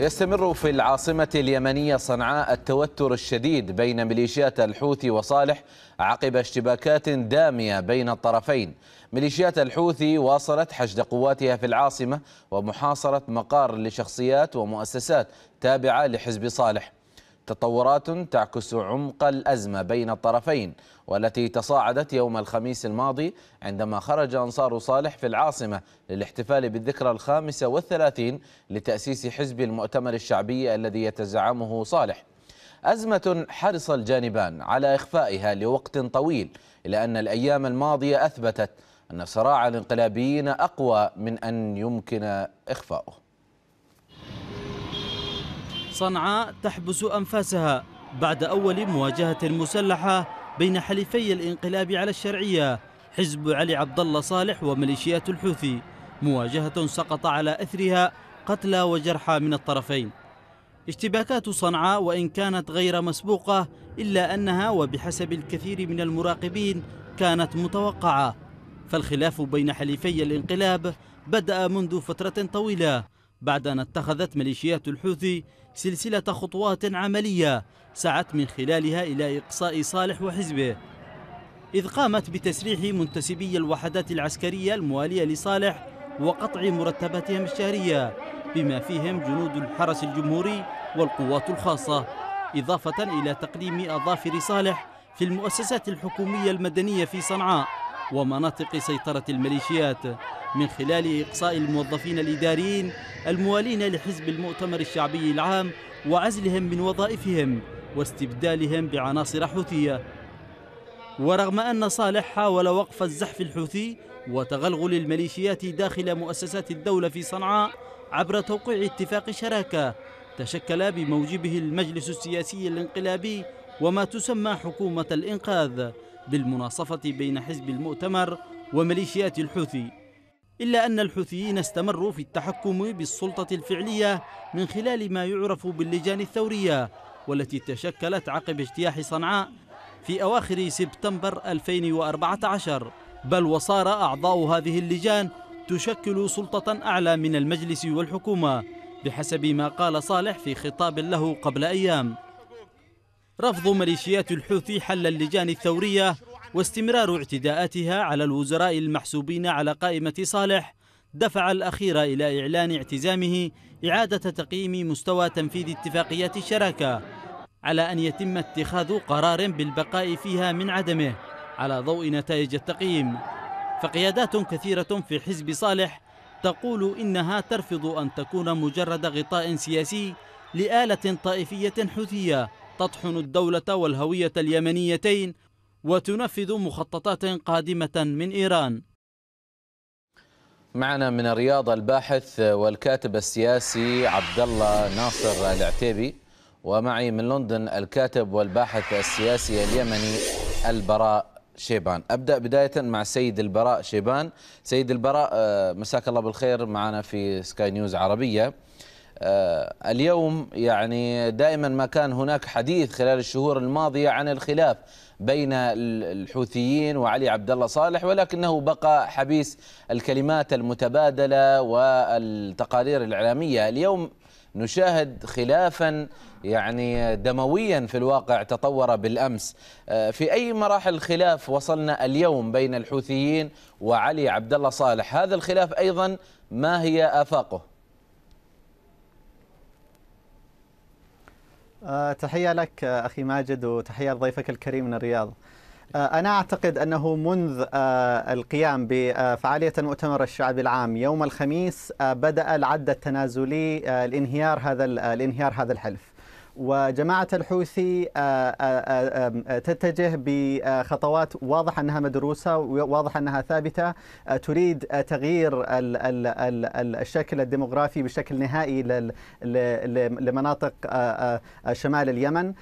يستمر في العاصمة اليمنية صنعاء التوتر الشديد بين ميليشيات الحوثي وصالح عقب اشتباكات دامية بين الطرفين ميليشيات الحوثي واصلت حشد قواتها في العاصمة ومحاصرة مقار لشخصيات ومؤسسات تابعة لحزب صالح تطورات تعكس عمق الأزمة بين الطرفين والتي تصاعدت يوم الخميس الماضي عندما خرج أنصار صالح في العاصمة للاحتفال بالذكرى الخامسة والثلاثين لتأسيس حزب المؤتمر الشعبي الذي يتزعمه صالح أزمة حرص الجانبان على إخفائها لوقت طويل إلى أن الأيام الماضية أثبتت أن صراع الانقلابيين أقوى من أن يمكن إخفاؤه صنعاء تحبس أنفاسها بعد أول مواجهة مسلحة بين حليفي الانقلاب على الشرعية حزب علي عبد الله صالح وميليشيات الحوثي مواجهة سقط على أثرها قتلى وجرحى من الطرفين اشتباكات صنعاء وإن كانت غير مسبوقة إلا أنها وبحسب الكثير من المراقبين كانت متوقعة فالخلاف بين حليفي الانقلاب بدأ منذ فترة طويلة بعد أن اتخذت ميليشيات الحوثي سلسلة خطوات عملية سعت من خلالها إلى إقصاء صالح وحزبه إذ قامت بتسريح منتسبي الوحدات العسكرية الموالية لصالح وقطع مرتباتهم الشهرية بما فيهم جنود الحرس الجمهوري والقوات الخاصة إضافة إلى تقديم أظافر صالح في المؤسسات الحكومية المدنية في صنعاء ومناطق سيطرة الميليشيات من خلال إقصاء الموظفين الإداريين الموالين لحزب المؤتمر الشعبي العام وعزلهم من وظائفهم واستبدالهم بعناصر حوثية ورغم أن صالح حاول وقف الزحف الحوثي وتغلغل الميليشيات داخل مؤسسات الدولة في صنعاء عبر توقيع اتفاق شراكة تشكل بموجبه المجلس السياسي الانقلابي وما تسمى حكومة الإنقاذ بالمناصفة بين حزب المؤتمر وميليشيات الحوثي إلا أن الحوثيين استمروا في التحكم بالسلطة الفعلية من خلال ما يعرف باللجان الثورية والتي تشكلت عقب اجتياح صنعاء في أواخر سبتمبر 2014 بل وصار أعضاء هذه اللجان تشكل سلطة أعلى من المجلس والحكومة بحسب ما قال صالح في خطاب له قبل أيام رفض ميليشيات الحوثي حل اللجان الثورية واستمرار اعتداءاتها على الوزراء المحسوبين على قائمة صالح دفع الأخير إلى إعلان اعتزامه إعادة تقييم مستوى تنفيذ اتفاقيات الشراكة على أن يتم اتخاذ قرار بالبقاء فيها من عدمه على ضوء نتائج التقييم فقيادات كثيرة في حزب صالح تقول إنها ترفض أن تكون مجرد غطاء سياسي لآلة طائفية حوثية تطحن الدولة والهوية اليمنيتين وتنفذ مخططات قادمة من إيران معنا من الرياض الباحث والكاتب السياسي عبد الله ناصر العتيبي ومعي من لندن الكاتب والباحث السياسي اليمني البراء شيبان أبدأ بداية مع سيد البراء شيبان سيد البراء آه، مساك الله بالخير معنا في سكاي نيوز عربية آه، اليوم يعني دائما ما كان هناك حديث خلال الشهور الماضية عن الخلاف بين الحوثيين وعلي عبد الله صالح ولكنه بقى حبيس الكلمات المتبادله والتقارير الاعلاميه اليوم نشاهد خلافا يعني دمويا في الواقع تطور بالامس آه، في اي مراحل الخلاف وصلنا اليوم بين الحوثيين وعلي عبد الله صالح هذا الخلاف ايضا ما هي افاقه آه، تحية لك آه، أخي ماجد وتحية لضيفك الكريم من الرياض آه، أنا أعتقد أنه منذ القيام بفعالية المؤتمر الشعبي العام يوم الخميس بدأ العد التنازلي لانهيار هذا الانهيار هذا الحلف وجماعة الحوثي آه، آه، آه، تتجه بخطوات واضح أنها مدروسة وواضح أنها ثابتة تريد تغيير الشكل الديموغرافي بشكل نهائي لمناطق شمال اليمن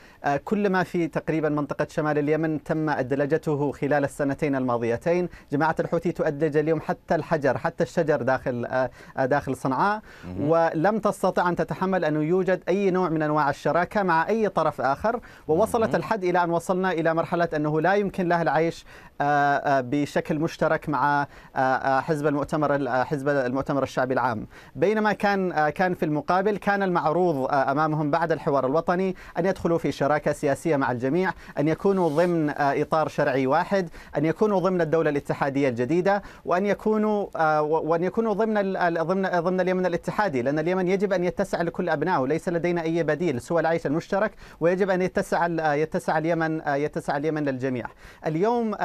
كل ما في تقريبا منطقة شمال اليمن تم أدلجته خلال السنتين الماضيتين جماعة الحوثي تؤدلج اليوم حتى الحجر حتى الشجر داخل داخل صنعاء ولم تستطع أن تتحمل أنه يوجد أي نوع من أنواع الشرائع المشاركة مع أي طرف آخر ووصلت الحد إلى أن وصلنا إلى مرحلة أنه لا يمكن لها العيش آه، آه، بشكل مشترك مع آه، حزب المؤتمر حزب المؤتمر الشعبي العام بينما كان كان في المقابل كان المعروض أمامهم بعد الحوار الوطني أن يدخلوا في شراكة سياسية مع الجميع أن يكونوا ضمن إطار شرعي واحد أن يكونوا ضمن الدولة الاتحادية الجديدة وأن يكونوا وأن يكونوا ضمن ضمن ضمن اليمن الاتحادي لأن اليمن يجب أن يتسع لكل أبنائه ليس لدينا أي بديل سوى العيش المشترك ويجب ان يتسع آه، يتسع اليمن آه، يتسع اليمن للجميع. اليوم آه،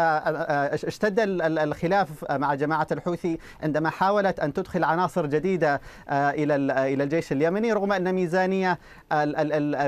اشتد الخلاف مع جماعه الحوثي عندما حاولت ان تدخل عناصر جديده الى الى الجيش اليمني رغم ان ميزانيه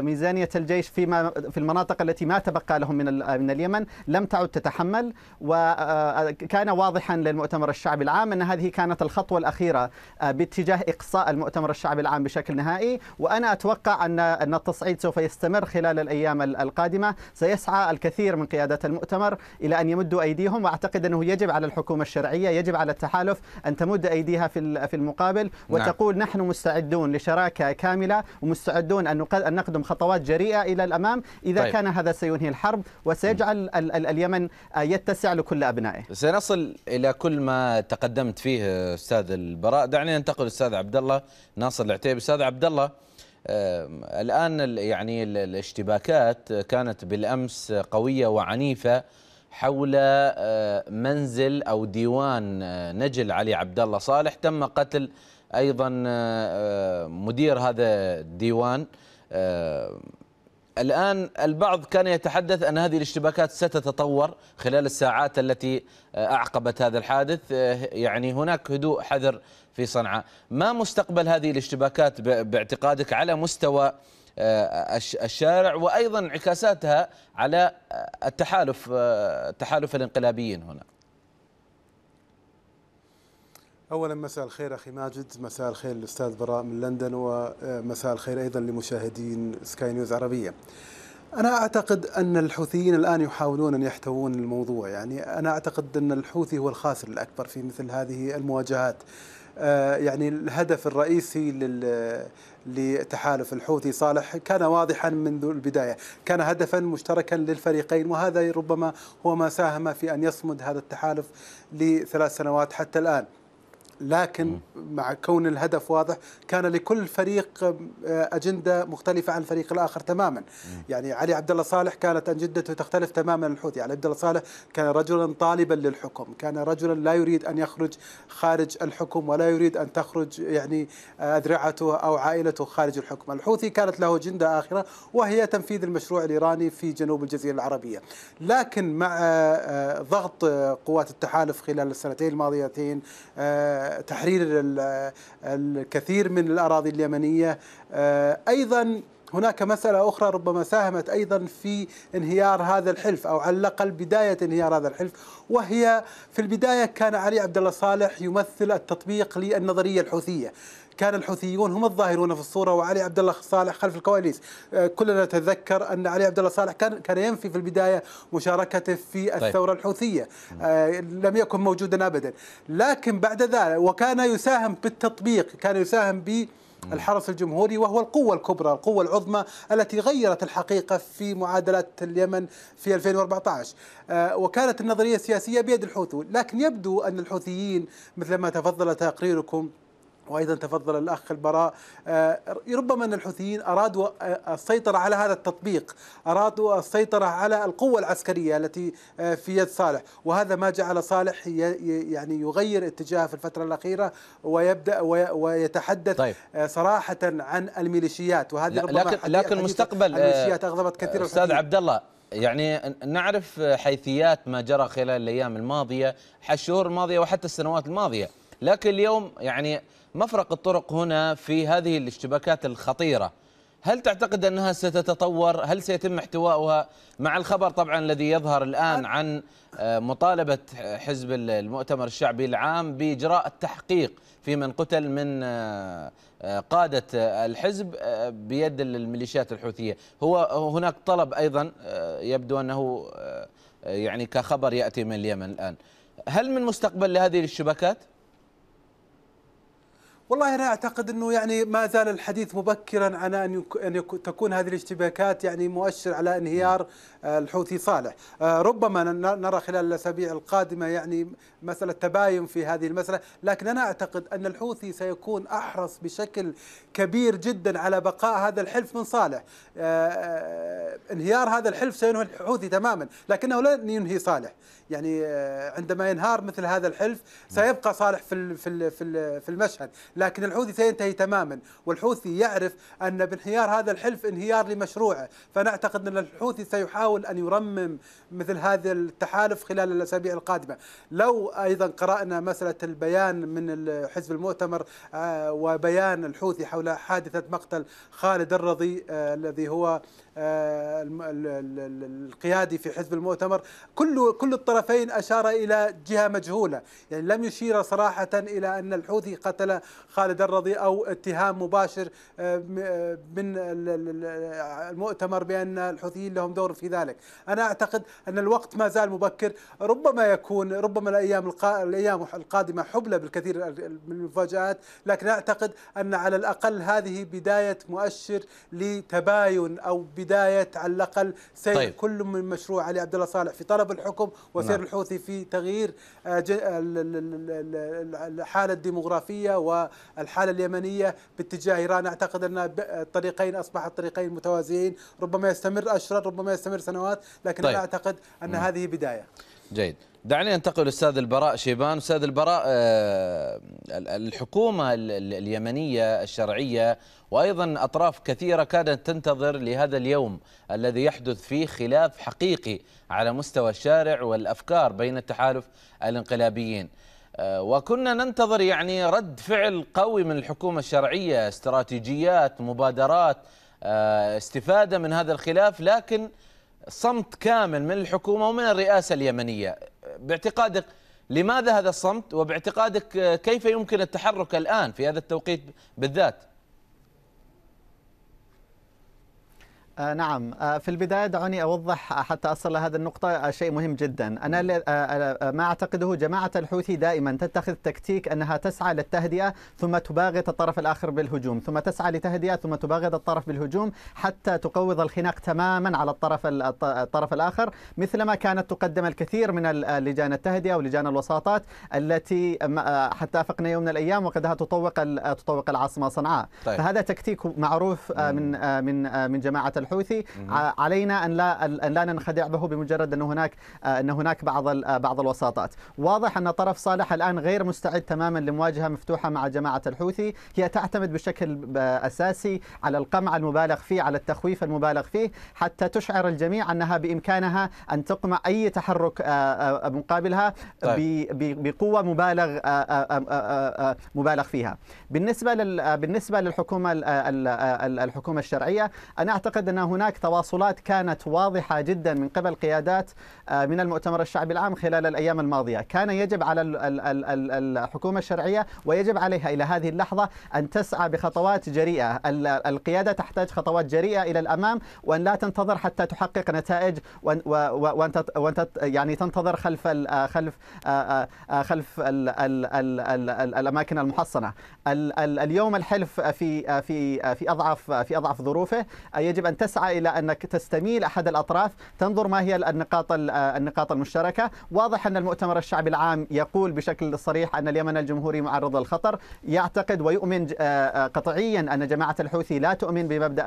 ميزانيه الجيش فيما في المناطق التي ما تبقى لهم من من اليمن لم تعد تتحمل وكان واضحا للمؤتمر الشعبي العام ان هذه كانت الخطوه الاخيره باتجاه اقصاء المؤتمر الشعبي العام بشكل نهائي وانا اتوقع ان ان التصعيد الصعيد سوف يستمر خلال الأيام القادمة سيسعى الكثير من قيادات المؤتمر إلى أن يمدوا أيديهم وأعتقد أنه يجب على الحكومة الشرعية يجب على التحالف أن تمد أيديها في المقابل نعم. وتقول نحن مستعدون لشراكة كاملة ومستعدون أن نقدم خطوات جريئة إلى الأمام إذا طيب. كان هذا سينهي الحرب وسيجعل ال ال اليمن آه، يتسع لكل أبنائه سنصل إلى كل ما تقدمت فيه أستاذ البراء دعني ننتقل أستاذ عبد الله ناصر العتيبي أستاذ عبد الله الآن يعني الاشتباكات كانت بالأمس قوية وعنيفة حول آه، منزل أو ديوان آه، نجل علي عبد الله صالح تم قتل أيضا آه، مدير هذا الديوان الآن البعض كان يتحدث أن هذه الاشتباكات ستتطور خلال الساعات التي أعقبت هذا الحادث يعني هناك هدوء حذر في صنعاء ما مستقبل هذه الاشتباكات باعتقادك على مستوى آه، الشارع وأيضا انعكاساتها على آه، التحالف آه، تحالف الانقلابيين هنا اولا مساء الخير اخي ماجد مساء الخير الاستاذ براء من لندن ومساء الخير ايضا لمشاهدين سكاي نيوز عربيه انا اعتقد ان الحوثيين الان يحاولون ان يحتوون الموضوع يعني انا اعتقد ان الحوثي هو الخاسر الاكبر في مثل هذه المواجهات آه، يعني الهدف الرئيسي لتحالف الحوثي صالح كان واضحا منذ البدايه، كان هدفا مشتركا للفريقين وهذا ربما هو ما ساهم في ان يصمد هذا التحالف لثلاث سنوات حتى الان. لكن مع كون الهدف واضح كان لكل فريق آه، اجنده مختلفه عن الفريق الاخر تماما يعني علي عبد الله صالح كانت اجندته تختلف تماما عن الحوثي يعني علي عبد الله صالح كان رجلا طالبا للحكم كان رجلا لا يريد ان يخرج خارج الحكم ولا يريد ان تخرج يعني اذرعته آه، او عائلته خارج الحكم الحوثي كانت له اجنده اخره وهي تنفيذ المشروع الايراني في جنوب الجزيره العربيه لكن مع آه، ضغط قوات التحالف خلال السنتين الماضيتين تحرير الكثير من الأراضي اليمنية آه، أيضا هناك مسألة أخرى ربما ساهمت أيضا في انهيار هذا الحلف أو على الأقل بداية انهيار هذا الحلف وهي في البداية كان علي عبد الله صالح يمثل التطبيق للنظرية الحوثية كان الحوثيون هم الظاهرون في الصورة وعلي عبد الله صالح خلف الكواليس آه، كلنا نتذكر أن علي عبد الله صالح كان كان ينفي في البداية مشاركته في طيب. الثورة طيب. الحوثية آه، لم يكن موجودا أبدا لكن بعد ذلك وكان يساهم بالتطبيق كان يساهم ب الحرس الجمهوري وهو القوة الكبرى القوة العظمى التي غيرت الحقيقة في معادلة اليمن في 2014 آه، وكانت النظرية السياسية بيد الحوثي لكن يبدو أن الحوثيين مثلما تفضل تقريركم وايضا تفضل الاخ البراء آه، ربما ان الحوثيين ارادوا آه، السيطره على هذا التطبيق، ارادوا السيطره على القوه العسكريه التي آه، في يد صالح، وهذا ما جعل صالح يعني يغير اتجاهه في الفتره الاخيره ويبدا ويتحدث طيب. صراحه عن الميليشيات وهذه ربما لكن لكن مستقبل الميليشيات اغضبت كثيرا استاذ عبد الله يعني نعرف حيثيات ما جرى خلال الايام الماضيه، الشهور الماضيه وحتى السنوات الماضيه، لكن اليوم يعني مفرق الطرق هنا في هذه الاشتباكات الخطيرة هل تعتقد أنها ستتطور هل سيتم احتواؤها مع الخبر طبعا الذي يظهر الآن عن آه، مطالبة حزب المؤتمر الشعبي العام بإجراء التحقيق في من قتل من آه، آه، قادة الحزب بيد الميليشيات الحوثية هو هناك طلب أيضا يبدو أنه يعني كخبر يأتي من اليمن الآن هل من مستقبل لهذه الشبكات؟ والله أنا أعتقد أنه يعني ما زال الحديث مبكرا عن أن تكون هذه الاشتباكات يعني مؤشر على انهيار نعم. الحوثي صالح آه، ربما نرى خلال الأسابيع القادمة يعني مسألة تباين في هذه المسألة لكن أنا أعتقد أن الحوثي سيكون أحرص بشكل كبير جدا على بقاء هذا الحلف من صالح آه، آه، انهيار هذا الحلف سينهي الحوثي تماما لكنه لن ينهي صالح يعني عندما ينهار مثل هذا الحلف سيبقى صالح في في في المشهد لكن الحوثي سينتهي تماما والحوثي يعرف أن بانهيار هذا الحلف انهيار لمشروعه فنعتقد أن الحوثي سيحاول أن يرمم مثل هذا التحالف خلال الأسابيع القادمة لو أيضا قرأنا مسألة البيان من حزب المؤتمر آه، وبيان الحوثي حول حادثة مقتل خالد الرضي آه، الذي هو آه، القيادي في حزب المؤتمر كل كل الطرفين اشار الى جهه مجهوله يعني لم يشير صراحه الى ان الحوثي قتل خالد الرضي او اتهام مباشر آه، آه، من المؤتمر بان الحوثيين لهم دور في ذلك انا اعتقد ان الوقت ما زال مبكر ربما يكون ربما الايام الايام القادمه حبلى بالكثير من المفاجات لكن اعتقد ان على الاقل هذه بدايه مؤشر لتباين او بداية بدايه على الاقل سير طيب. كل من مشروع علي عبد الله صالح في طلب الحكم وسير نعم. الحوثي في تغيير آه، آه، الحاله الديموغرافيه والحاله اليمنيه باتجاه ايران اعتقد ان الطريقين اصبحت طريقين متوازيين ربما يستمر اشهر ربما يستمر سنوات لكن طيب. انا اعتقد ان مم. هذه بدايه جيد دعني انتقل استاذ البراء شيبان استاذ البراء آه، الحكومه اليمنيه الشرعيه وايضا اطراف كثيره كانت تنتظر لهذا اليوم الذي يحدث فيه خلاف حقيقي على مستوى الشارع والافكار بين التحالف الانقلابيين آه، وكنا ننتظر يعني رد فعل قوي من الحكومه الشرعيه استراتيجيات مبادرات آه، استفاده من هذا الخلاف لكن صمت كامل من الحكومة ومن الرئاسة اليمنية باعتقادك لماذا هذا الصمت وباعتقادك كيف يمكن التحرك الآن في هذا التوقيت بالذات؟ آه نعم آه في البداية دعوني أوضح آه، حتى أصل هذا النقطة آه، شيء مهم جدا أنا نعم. آه،, آه ما أعتقده جماعة الحوثي دائما تتخذ تكتيك أنها تسعى للتهدئة ثم تباغت الطرف الآخر بالهجوم ثم تسعى لتهدئة ثم تباغت الطرف بالهجوم حتى تقوض الخناق تماما على الطرف الطرف الآخر مثلما كانت تقدم الكثير من لجان التهدئة ولجان الوساطات التي حتى أفقنا يوم من الأيام وقدها تطوق تطوق العاصمة صنعاء طيب. فهذا تكتيك معروف نعم. من من من جماعة الحوثي الحوثي علينا ان لا ان لا ننخدع به بمجرد ان هناك آه، ان هناك بعض آه، بعض الوساطات واضح ان طرف صالح الان غير مستعد تماما لمواجهه مفتوحه مع جماعه الحوثي هي تعتمد بشكل آه، اساسي على القمع المبالغ فيه على التخويف المبالغ فيه حتى تشعر الجميع انها بامكانها ان تقمع اي تحرك مقابلها طيب. بقوه مبالغ مبالغ فيها بالنسبه بالنسبه للحكومه الحكومه الشرعيه انا اعتقد ان أن هناك تواصلات كانت واضحة جدا من قبل قيادات آه، من المؤتمر الشعبي العام خلال الأيام الماضية كان يجب على الحكومة الشرعية ويجب عليها إلى هذه اللحظة أن تسعى بخطوات جريئة القيادة تحتاج خطوات جريئة إلى الأمام وأن لا تنتظر حتى تحقق نتائج وأن يعني تنتظر خلف خلف خلف الأماكن المحصنة اليوم الحلف في آه، في آه، في أضعف في أضعف ظروفه يجب أن تسعى تسعى الى انك تستميل احد الاطراف تنظر ما هي النقاط آه، النقاط المشتركه واضح ان المؤتمر الشعبي العام يقول بشكل صريح ان اليمن الجمهوري معرض للخطر يعتقد ويؤمن آه، آه، قطعيا ان جماعه الحوثي لا تؤمن بمبدا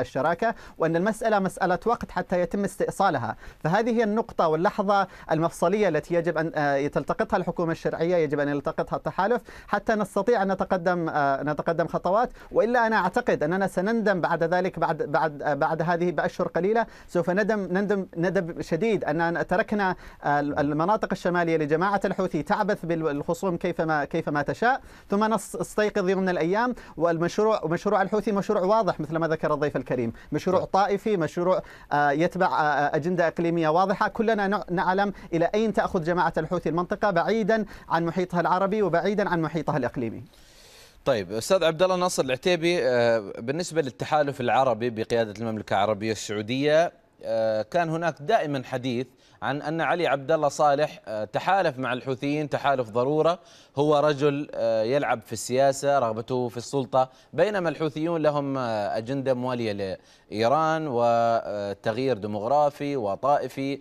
الشراكه وان المساله مساله وقت حتى يتم استئصالها فهذه هي النقطه واللحظه المفصليه التي يجب ان تلتقطها الحكومه الشرعيه يجب ان يلتقطها التحالف حتى نستطيع ان نتقدم نتقدم خطوات والا انا اعتقد اننا سنندم بعد ذلك بعد بعد بعد بعد هذه باشهر قليله سوف ندم ندم ندب شديد اننا تركنا المناطق الشماليه لجماعه الحوثي تعبث بالخصوم كيفما كيفما تشاء ثم نستيقظ يوم من الايام والمشروع مشروع الحوثي مشروع واضح مثل ما ذكر الضيف الكريم مشروع طائفي مشروع آه، يتبع آه، اجنده اقليميه واضحه كلنا نعلم الى اين تاخذ جماعه الحوثي المنطقه بعيدا عن محيطها العربي وبعيدا عن محيطها الاقليمي طيب استاذ عبد الله ناصر العتيبي آه، بالنسبه للتحالف العربي بقياده المملكه العربيه السعوديه آه، كان هناك دائما حديث عن ان علي عبد الله صالح آه، تحالف مع الحوثيين تحالف ضروره هو رجل يلعب في السياسه رغبته في السلطه بينما الحوثيون لهم اجنده مواليه لايران وتغيير ديموغرافي وطائفي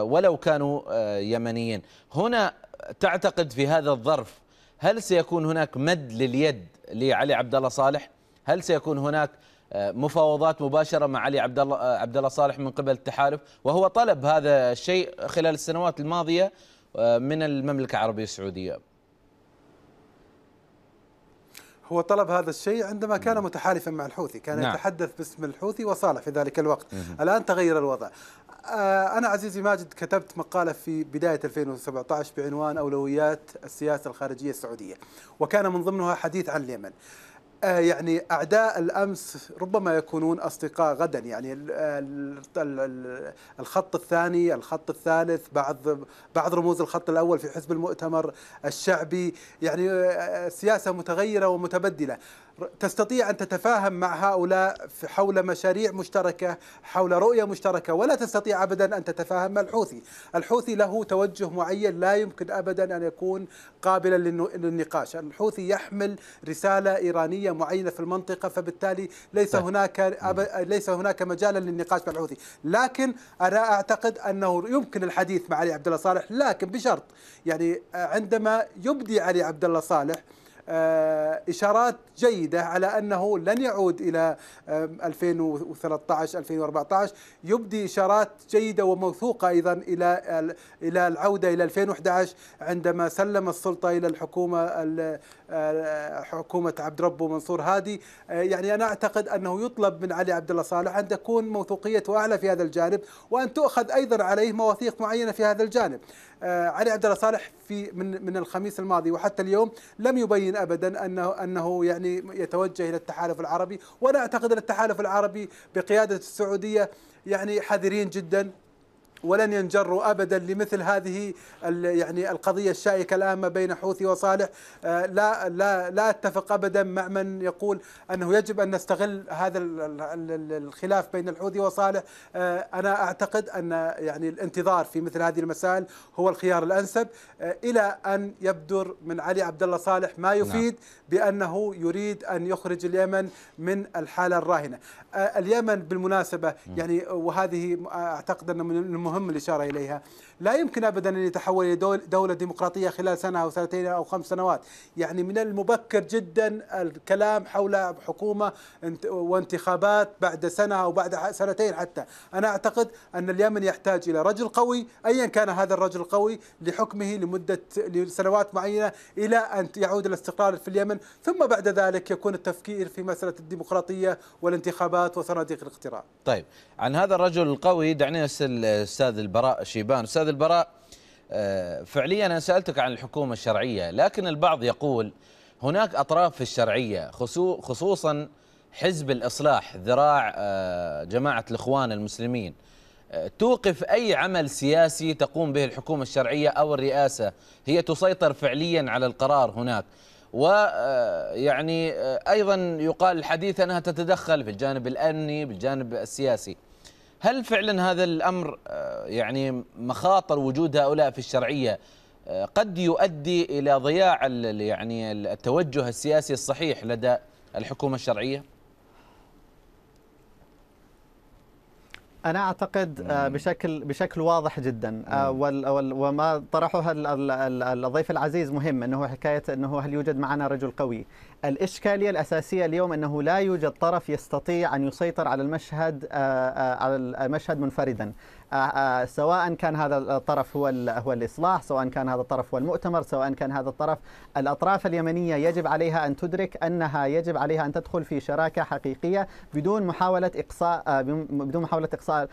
ولو كانوا يمنيين هنا تعتقد في هذا الظرف هل سيكون هناك مد لليد لعلي عبد الله صالح؟ هل سيكون هناك آه، مفاوضات مباشره مع علي عبد الله آه، عبد الله صالح من قبل التحالف وهو طلب هذا الشيء خلال السنوات الماضيه آه، من المملكه العربيه السعوديه هو طلب هذا الشيء عندما كان متحالفا مع الحوثي كان نعم. يتحدث باسم الحوثي وصالح في ذلك الوقت الآن تغير الوضع آه، أنا عزيزي ماجد كتبت مقالة في بداية 2017 بعنوان أولويات السياسة الخارجية السعودية وكان من ضمنها حديث عن اليمن آه، يعني أعداء الأمس ربما يكونون أصدقاء غدا يعني الخط الثاني الخط الثالث بعض بعض رموز الخط الأول في حزب المؤتمر الشعبي يعني آه، سياسة متغيرة ومتبدلة تستطيع أن تتفاهم مع هؤلاء حول مشاريع مشتركة حول رؤية مشتركة ولا تستطيع أبدا أن تتفاهم مع الحوثي الحوثي له توجه معين لا يمكن أبدا أن يكون قابلا للنقاش الحوثي يحمل رسالة إيرانية معينة في المنطقة فبالتالي ليس هناك ليس هناك مجالا للنقاش مع الحوثي لكن أنا أعتقد أنه يمكن الحديث مع علي عبد الله صالح لكن بشرط يعني عندما يبدي علي عبد الله صالح آه، إشارات جيدة على أنه لن يعود إلى 2013 2014 يبدي إشارات جيدة وموثوقة أيضا إلى إلى العودة إلى 2011 عندما سلم السلطة إلى الحكومة آه، حكومه عبد ربه منصور هادي آه، يعني انا اعتقد انه يطلب من علي عبد الله صالح ان تكون موثوقيته اعلى في هذا الجانب وان تؤخذ ايضا عليه مواثيق معينه في هذا الجانب. آه، علي عبد الله صالح في من من الخميس الماضي وحتى اليوم لم يبين ابدا انه انه يعني يتوجه الى التحالف العربي وانا اعتقد ان التحالف العربي بقياده السعوديه يعني حذرين جدا ولن ينجروا ابدا لمثل هذه يعني القضيه الشائكه الان ما بين حوثي وصالح آه، لا لا لا اتفق ابدا مع من يقول انه يجب ان نستغل هذا الخلاف بين الحوثي وصالح آه، انا اعتقد ان يعني الانتظار في مثل هذه المسائل هو الخيار الانسب آه، الى ان يبدر من علي عبد الله صالح ما نعم. يفيد بانه يريد ان يخرج اليمن من الحاله الراهنه اليمن بالمناسبه يعني وهذه اعتقد ان من مهم الإشارة إليها لا يمكن أبدا أن يتحول إلى دولة ديمقراطية خلال سنة أو سنتين أو خمس سنوات يعني من المبكر جدا الكلام حول حكومة وانتخابات بعد سنة أو بعد سنتين حتى أنا أعتقد أن اليمن يحتاج إلى رجل قوي أيا كان هذا الرجل القوي لحكمه لمدة لسنوات معينة إلى أن يعود الاستقرار في اليمن ثم بعد ذلك يكون التفكير في مسألة الديمقراطية والانتخابات وصناديق الاقتراع طيب عن هذا الرجل القوي دعني أسأل الاستاذ البراء شيبان استاذ البراء آه، فعليا انا سالتك عن الحكومه الشرعيه لكن البعض يقول هناك اطراف في الشرعيه خصوصا حزب الاصلاح ذراع آه، جماعه الاخوان المسلمين آه، توقف اي عمل سياسي تقوم به الحكومه الشرعيه او الرئاسه هي تسيطر فعليا على القرار هناك ويعني ايضا يقال الحديث انها تتدخل في الجانب الامني بالجانب السياسي هل فعلا هذا الأمر آه، يعني مخاطر وجود هؤلاء في الشرعية آه، قد يؤدي إلى ضياع يعني التوجه السياسي الصحيح لدى الحكومة الشرعية؟ انا اعتقد آه، بشكل بشكل واضح جدا آه، وما طرحه الضيف العزيز مهم انه حكايه انه هل يوجد معنا رجل قوي الاشكاليه الاساسيه اليوم انه لا يوجد طرف يستطيع ان يسيطر على المشهد آه، على المشهد منفردا آه، آه، سواء كان هذا الطرف هو هو الاصلاح، سواء كان هذا الطرف هو المؤتمر، سواء كان هذا الطرف الاطراف اليمنيه يجب عليها ان تدرك انها يجب عليها ان تدخل في شراكه حقيقيه بدون محاوله اقصاء آه، بدون محاوله اقصاء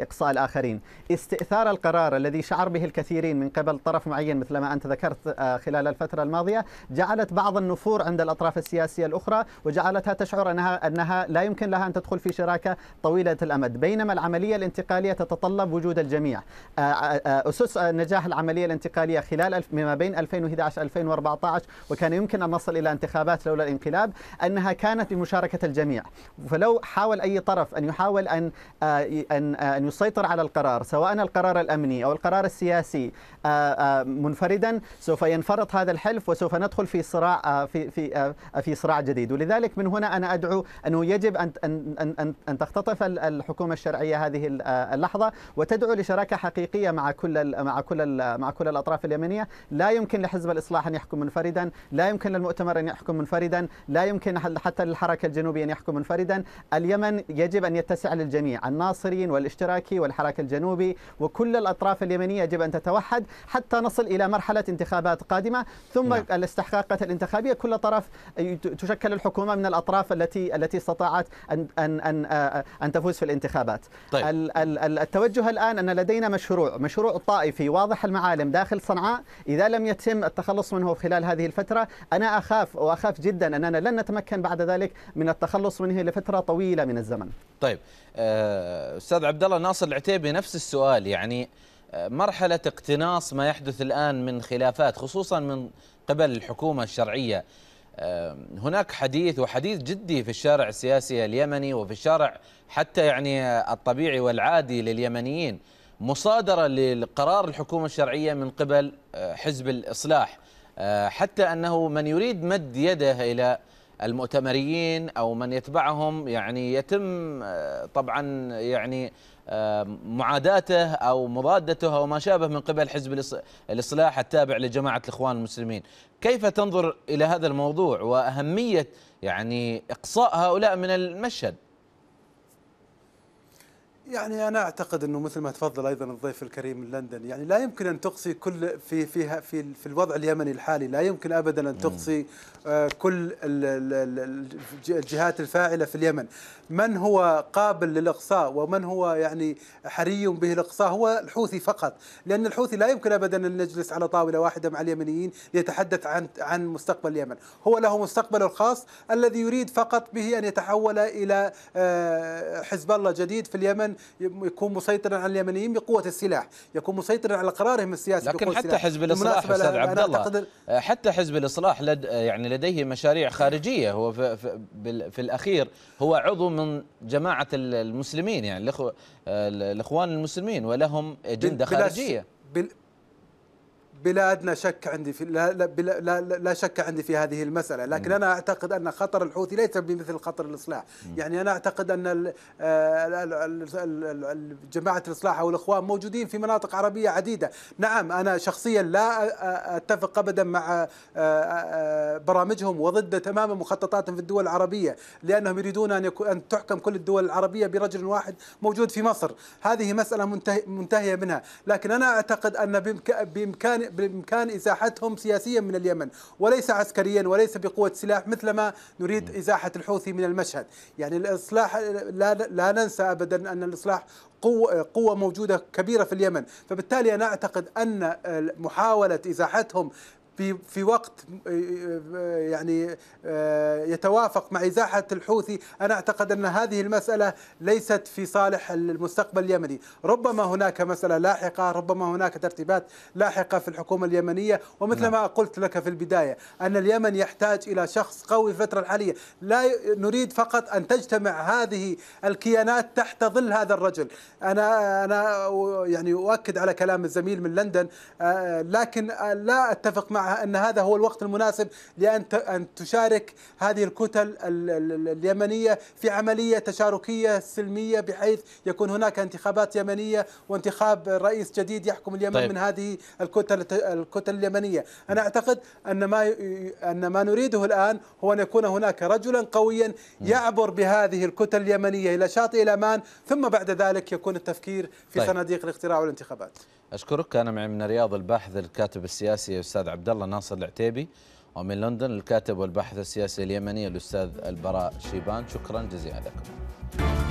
اقصاء الاخرين. استئثار القرار الذي شعر به الكثيرين من قبل طرف معين مثل ما انت ذكرت خلال الفتره الماضيه جعلت بعض النفور عند الاطراف السياسيه الاخرى وجعلتها تشعر انها انها لا يمكن لها ان تدخل في شراكه طويله الامد، بينما العمليه الانتقاليه تتطلب تتطلب وجود الجميع آه، آه، آه، أسس نجاح العملية الانتقالية خلال ما بين 2011-2014 وكان يمكن أن نصل إلى انتخابات لولا الانقلاب أنها كانت بمشاركة الجميع فلو حاول أي طرف أن يحاول أن أن أن يسيطر على القرار سواء القرار الأمني أو القرار السياسي منفردا سوف ينفرط هذا الحلف وسوف ندخل في صراع في في في صراع جديد ولذلك من هنا أنا أدعو أنه يجب أن أن أن تختطف الحكومة الشرعية هذه اللحظة وتدعو لشراكه حقيقيه مع كل مع كل مع كل الاطراف اليمنيه، لا يمكن لحزب الاصلاح ان يحكم منفردا، لا يمكن للمؤتمر ان يحكم منفردا، لا يمكن حتى للحركه الجنوبيه ان يحكم منفردا، اليمن يجب ان يتسع للجميع، الناصريين والاشتراكي والحراك الجنوبي وكل الاطراف اليمنيه يجب ان تتوحد حتى نصل الى مرحله انتخابات قادمه، ثم نعم. الاستحقاقات الانتخابيه كل طرف تشكل الحكومه من الاطراف التي التي استطاعت ان ان ان آه، آه، ان تفوز في الانتخابات. طيب. التوجه الآن أن لدينا مشروع مشروع طائفي واضح المعالم داخل صنعاء إذا لم يتم التخلص منه خلال هذه الفترة أنا أخاف وأخاف جدا أننا لن نتمكن بعد ذلك من التخلص منه لفترة طويلة من الزمن طيب آه، أستاذ عبد الله ناصر العتيبي نفس السؤال يعني آه، مرحلة اقتناص ما يحدث الآن من خلافات خصوصا من قبل الحكومة الشرعية هناك حديث وحديث جدي في الشارع السياسي اليمني وفي الشارع حتى يعني الطبيعي والعادي لليمنيين مصادرة لقرار الحكومة الشرعية من قبل آه، حزب الإصلاح آه، حتى أنه من يريد مد يده إلى المؤتمريين او من يتبعهم يعني يتم آه، طبعا يعني آه، معاداته او مضادته او ما شابه من قبل حزب الاصلاح التابع لجماعه الاخوان المسلمين، كيف تنظر الى هذا الموضوع واهميه يعني اقصاء هؤلاء من المشهد؟ يعني انا اعتقد انه مثل ما تفضل ايضا الضيف الكريم من لندن يعني لا يمكن ان تقصي كل في في في في الوضع اليمني الحالي لا يمكن ابدا ان تقصي آه، كل الجهات الفاعله في اليمن من هو قابل للاقصاء ومن هو يعني حري به الاقصاء هو الحوثي فقط لان الحوثي لا يمكن ابدا ان يجلس على طاوله واحده مع اليمنيين ليتحدث عن عن مستقبل اليمن هو له مستقبل الخاص الذي يريد فقط به ان يتحول الى آه، حزب الله جديد في اليمن يكون مسيطرا على اليمنيين بقوه السلاح، يكون مسيطرا على قرارهم السياسي لكن بقوة حتى السلاح. حزب الاصلاح استاذ عبد الله آه، حتى حزب الاصلاح لد آه، يعني لديه مشاريع خارجيه هو في, في, في الاخير هو عضو من جماعه المسلمين يعني آه، الاخوان المسلمين ولهم اجنده خارجيه بلا ادنى شك عندي في لا, لا, لا, لا شك عندي في هذه المساله، لكن انا اعتقد ان خطر الحوثي ليس بمثل خطر الاصلاح، يعني انا اعتقد ان آه، جماعه الاصلاح او الاخوان موجودين في مناطق عربيه عديده، نعم انا شخصيا لا اتفق ابدا مع آه، آه، برامجهم وضد تماما مخططاتهم في الدول العربيه، لانهم يريدون ان ان تحكم كل الدول العربيه برجل واحد موجود في مصر، هذه مساله منتهيه منها، لكن انا اعتقد ان بامكان بإمكان إزاحتهم سياسيا من اليمن وليس عسكريا وليس بقوة سلاح مثلما نريد إزاحة الحوثي من المشهد يعني الإصلاح لا, لا ننسى أبدا أن الإصلاح قوة, قوة موجودة كبيرة في اليمن فبالتالي أنا أعتقد أن محاولة إزاحتهم في في وقت آه، آه، يعني آه، يتوافق مع ازاحه الحوثي، انا اعتقد ان هذه المساله ليست في صالح المستقبل اليمني، ربما هناك مساله لاحقه، ربما هناك ترتيبات لاحقه في الحكومه اليمنيه، ومثل نعم. ما قلت لك في البدايه ان اليمن يحتاج الى شخص قوي في الفتره الحاليه، لا نريد فقط ان تجتمع هذه الكيانات تحت ظل هذا الرجل، انا انا يعني اؤكد على كلام الزميل من لندن لكن لا اتفق مع ان هذا هو الوقت المناسب لان ان تشارك هذه الكتل اليمنيه في عمليه تشاركيه سلميه بحيث يكون هناك انتخابات يمنيه وانتخاب رئيس جديد يحكم اليمن طيب. من هذه الكتل الكتل اليمنيه، انا اعتقد ان ما ان ما نريده الان هو ان يكون هناك رجلا قويا يعبر بهذه الكتل اليمنيه الى شاطئ الامان ثم بعد ذلك يكون التفكير في طيب. صناديق الاقتراع والانتخابات. اشكرك انا معي من الرياض الباحث الكاتب السياسي الاستاذ عبد الله ناصر العتيبي ومن لندن الكاتب والباحث السياسي اليمني الاستاذ البراء شيبان شكرا جزيلا لكم